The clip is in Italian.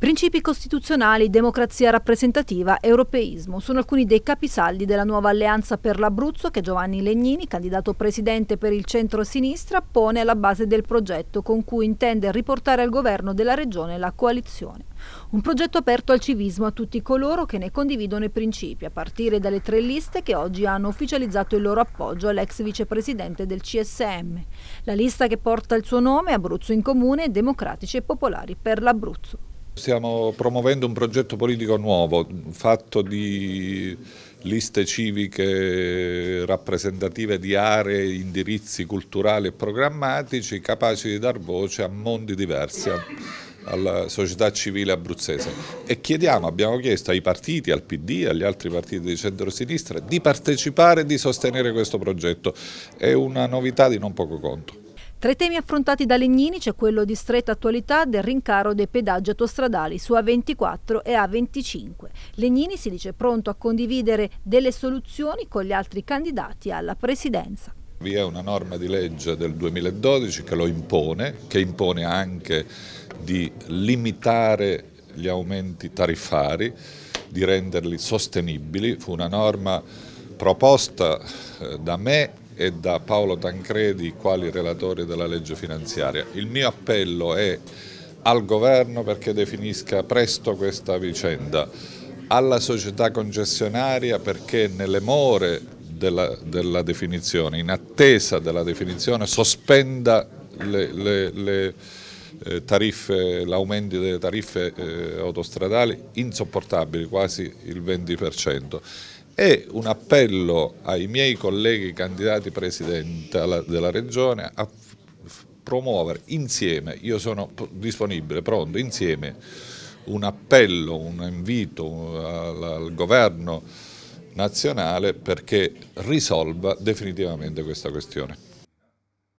Principi costituzionali, democrazia rappresentativa, europeismo sono alcuni dei capisaldi della nuova alleanza per l'Abruzzo che Giovanni Legnini, candidato presidente per il centro-sinistra, pone alla base del progetto con cui intende riportare al governo della regione la coalizione. Un progetto aperto al civismo a tutti coloro che ne condividono i principi, a partire dalle tre liste che oggi hanno ufficializzato il loro appoggio all'ex vicepresidente del CSM. La lista che porta il suo nome, è Abruzzo in Comune, Democratici e Popolari per l'Abruzzo. Stiamo promuovendo un progetto politico nuovo, fatto di liste civiche rappresentative di aree, indirizzi culturali e programmatici capaci di dar voce a mondi diversi, alla società civile abruzzese e chiediamo, abbiamo chiesto ai partiti, al PD, agli altri partiti di centro-sinistra di partecipare e di sostenere questo progetto, è una novità di non poco conto. Tra i temi affrontati da Legnini c'è quello di stretta attualità del rincaro dei pedaggi autostradali su A24 e A25. Legnini si dice pronto a condividere delle soluzioni con gli altri candidati alla presidenza. Vi è una norma di legge del 2012 che lo impone, che impone anche di limitare gli aumenti tariffari, di renderli sostenibili. Fu una norma proposta eh, da me e da Paolo Tancredi quali relatori della legge finanziaria. Il mio appello è al governo perché definisca presto questa vicenda, alla società concessionaria perché nelle more della, della definizione, in attesa della definizione, sospenda le, le, le eh, tariffe, l'aumento delle tariffe eh, autostradali insopportabili, quasi il 20% e un appello ai miei colleghi candidati presidenti della Regione a promuovere insieme, io sono disponibile, pronto, insieme un appello, un invito uh, al governo nazionale perché risolva definitivamente questa questione.